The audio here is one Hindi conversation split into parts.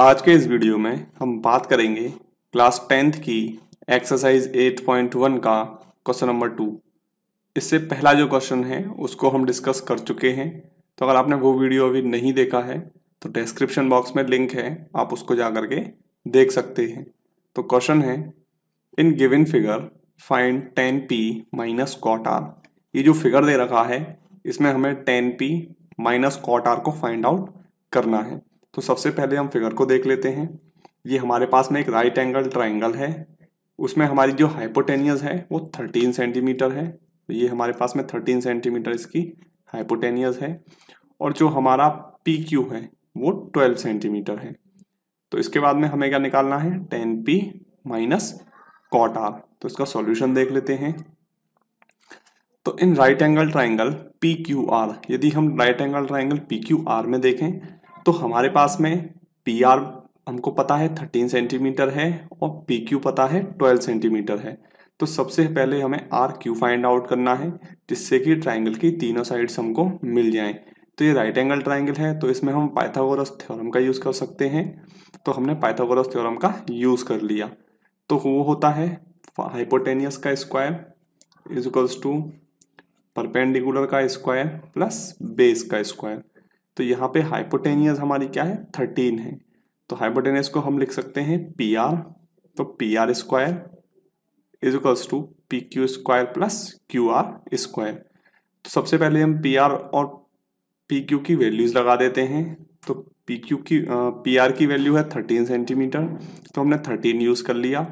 आज के इस वीडियो में हम बात करेंगे क्लास टेंथ की एक्सरसाइज 8.1 का क्वेश्चन नंबर टू इससे पहला जो क्वेश्चन है उसको हम डिस्कस कर चुके हैं तो अगर आपने वो वीडियो अभी नहीं देखा है तो डिस्क्रिप्शन बॉक्स में लिंक है आप उसको जा करके देख सकते हैं तो क्वेश्चन है in given figure find ten P minus cot R ये जो फिगर दे रखा है इसमें हमें ten P minus cot R को फाइंड आउट करना है तो सबसे पहले हम फिगर को देख लेते हैं ये हमारे पास में एक राइट एंगल ट्राइंगल है उसमें हमारी जो हाइपोटेनियस है वो थर्टीन सेंटीमीटर है तो ये हमारे पास में थर्टीन सेंटीमीटर इसकी हाइपोटेनियस है और जो हमारा पी क्यू है वो ट्वेल्व सेंटीमीटर है तो इसके बाद में हमें क्या निकालना है ten P minus cot R तो इसका सॉल्यूशन देख लेते हैं तो in right angle triangle P Q R यदि हम right angle triangle P Q R में देखें तो हमारे पास में पी आर हमको पता है थर्टीन सेंटीमीटर है और पी क्यू पता है ट्वेल्व सेंटीमीटर है तो सबसे पहले हमें आर क्यू फाइंड आउट करना है जिससे कि ट्राइंगल की तीनों साइड्स हमको मिल जाएं तो ये राइट एंगल ट्राइंगल है तो इसमें हम पाइथागोरस थ्योरम का यूज़ कर सकते हैं तो हमने पाइथागोरस थ्योरम का यूज़ कर लिया तो वो होता है हाइपोटेनियस का स्क्वायर इजिकल्स टू परपेंडिकुलर का स्क्वायर प्लस बेस का स्क्वायर तो यहाँ पे हाइपोटेनियस हमारी क्या है थर्टीन है तो हाइपोटेनियस को हम लिख सकते हैं पी आर तो P R square is equals to P Q square plus Q R square तो सबसे पहले हम पी आर और पी क्यू की वैल्यूज़ लगा देते हैं तो पी क्यू की पी आर की वैल्यू है थर्टीन सेंटीमीटर तो हमने थर्टीन यूज़ कर लिया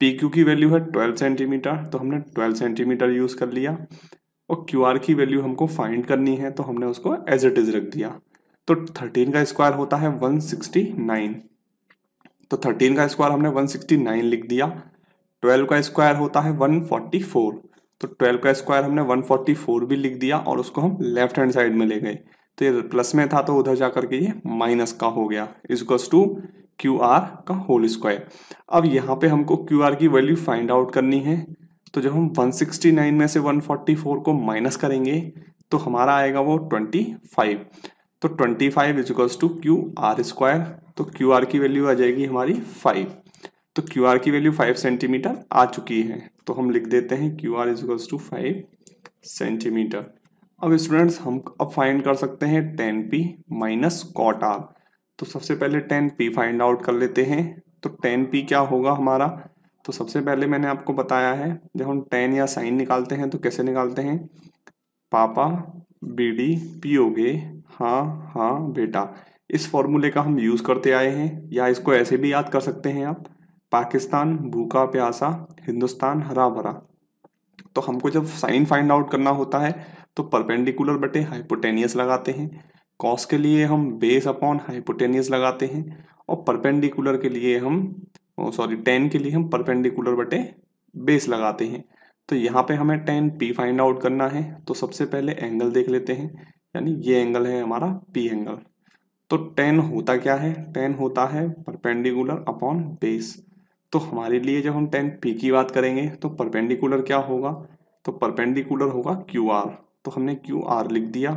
पी क्यू की वैल्यू है ट्वेल्व सेंटीमीटर तो हमने ट्वेल्व सेंटीमीटर यूज़ कर लिया और क्यू की वैल्यू हमको फाइंड करनी है तो हमने उसको एज इट इज रख दिया तो थर्टीन का स्क्वायर होता है वन सिक्सटी नाइन तो थर्टीन का स्क्वायर हमने वन सिक्सटी नाइन लिख दिया ट्वेल्व का स्क्वायर होता है वन फोर्टी फोर तो ट्वेल्व का स्क्वायर हमने वन फोर्टी फोर भी लिख दिया और उसको हम लेफ्ट हैंड साइड में ले गए तो ये प्लस में था तो उधर जा करके ये माइनस का हो गया इजक्स टू क्यू आर का होल स्क्वायर अब यहाँ पे हमको क्यू आर की वैल्यू फाइंड आउट करनी है तो जब हम 169 में से 144 को माइनस करेंगे तो हमारा आएगा वो 25 तो 25 five is equals to Q R square तो क्यू आर की वैल्यू आ जाएगी हमारी 5 तो क्यू आर की वैल्यू 5 सेंटीमीटर आ चुकी है तो हम लिख देते हैं Q R is equals to five centimetre अब स्टूडेंट्स हम अब फाइंड कर सकते हैं ten P minus cot R तो सबसे पहले टेन पी फाइंड आउट कर लेते हैं तो टेन पी क्या होगा हमारा तो सबसे पहले मैंने आपको बताया है जब हम टेन या साइन निकालते हैं तो कैसे निकालते हैं पापा बीड़ी पियोगे हाँ हाँ बेटा इस फॉर्मूले का हम यूज़ करते आए हैं या इसको ऐसे भी याद कर सकते हैं आप पाकिस्तान भूखा प्यासा हिंदुस्तान हरा भरा तो हमको जब साइन फाइंड आउट करना होता है तो परपेंडिकुलर बटे हाइपोटेनियस लगाते हैं कॉस के लिए हम बेस अपॉन हाइपोटेनियस लगाते हैं और परपेंडिकुलर के लिए हम सॉरी टेन के लिए हम परपेंडिकुलर बटे बेस लगाते हैं तो यहाँ पे हमें टेन पी फाइंड आउट करना है तो सबसे पहले एंगल देख लेते हैं यानी ये एंगल है हमारा पी एंगल तो टेन होता क्या है टेन होता है परपेंडिकुलर अपॉन बेस तो हमारे लिए जब हम टेन पी की बात करेंगे तो परपेंडिकुलर क्या होगा तो परपेंडिकुलर होगा क्यू आर तो हमने क्यू आर लिख दिया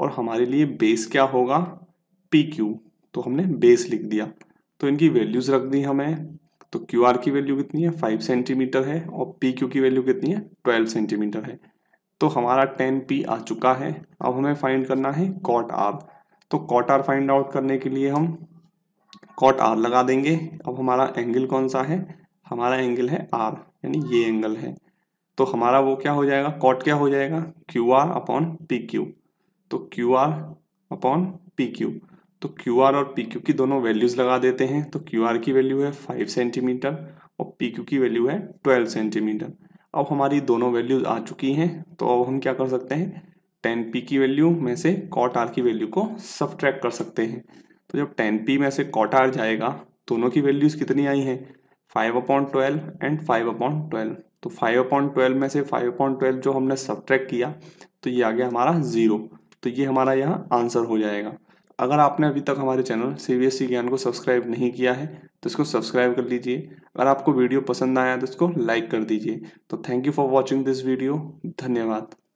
और हमारे लिए बेस क्या होगा पी क्यू तो हमने बेस लिख दिया तो इनकी वैल्यूज़ रख दी हमें तो क्यू आर की वैल्यू कितनी है फाइव सेंटीमीटर है और पी क्यू की वैल्यू कितनी है ट्वेल्व सेंटीमीटर है तो हमारा टेन पी आ चुका है अब हमें फाइंड करना है कॉट आर तो कॉट आर फाइंड आउट करने के लिए हम कॉट आर लगा देंगे अब हमारा एंगल कौन सा है हमारा एंगल है आर यानी ये एंगल है तो हमारा वो क्या हो जाएगा कॉट क्या हो जाएगा Q R upon P Q तो Q R upon P Q तो क्यू आर और पी क्यू की दोनों वैल्यूज लगा देते हैं तो क्यू आर की वैल्यू है फाइव सेंटीमीटर और पी क्यू की वैल्यू है ट्वेल्व सेंटीमीटर अब हमारी दोनों वैल्यूज आ चुकी हैं तो अब हम क्या कर सकते हैं टेन पी की वैल्यू में से कॉट आर की वैल्यू को सब कर सकते हैं तो जब टेन पी में से कॉट आर जाएगा दोनों की वैल्यूज कितनी आई हैं five upon twelve and five upon twelve तो फाइव अपॉन ट्वेल्व में से फाइव अपॉन ट्वेल्व जो हमने सब किया तो ये आ गया हमारा ज़ीरो तो ये हमारा यहाँ आंसर हो जाएगा अगर आपने अभी तक हमारे चैनल सी e ज्ञान को सब्सक्राइब नहीं किया है तो इसको सब्सक्राइब कर लीजिए अगर आपको वीडियो पसंद आया तो इसको लाइक कर दीजिए तो thank you for watching this video धन्यवाद